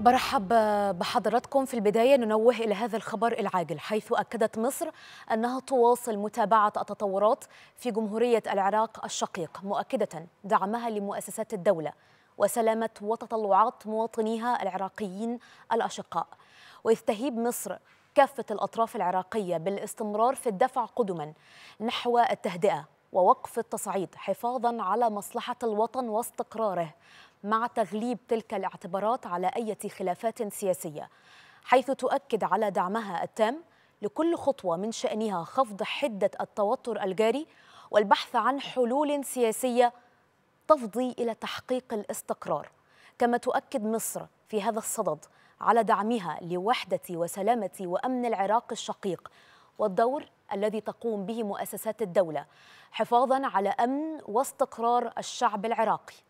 برحب بحضراتكم في البداية ننوه إلى هذا الخبر العاجل حيث أكدت مصر أنها تواصل متابعة التطورات في جمهورية العراق الشقيق مؤكدة دعمها لمؤسسات الدولة وسلامة وتطلعات مواطنيها العراقيين الأشقاء وإذ تهيب مصر كافة الأطراف العراقية بالاستمرار في الدفع قدما نحو التهدئة ووقف التصعيد حفاظا على مصلحة الوطن واستقراره مع تغليب تلك الاعتبارات على أي خلافات سياسية حيث تؤكد على دعمها التام لكل خطوة من شأنها خفض حدة التوتر الجاري والبحث عن حلول سياسية تفضي إلى تحقيق الاستقرار كما تؤكد مصر في هذا الصدد على دعمها لوحدة وسلامة وأمن العراق الشقيق والدور الذي تقوم به مؤسسات الدولة حفاظا على أمن واستقرار الشعب العراقي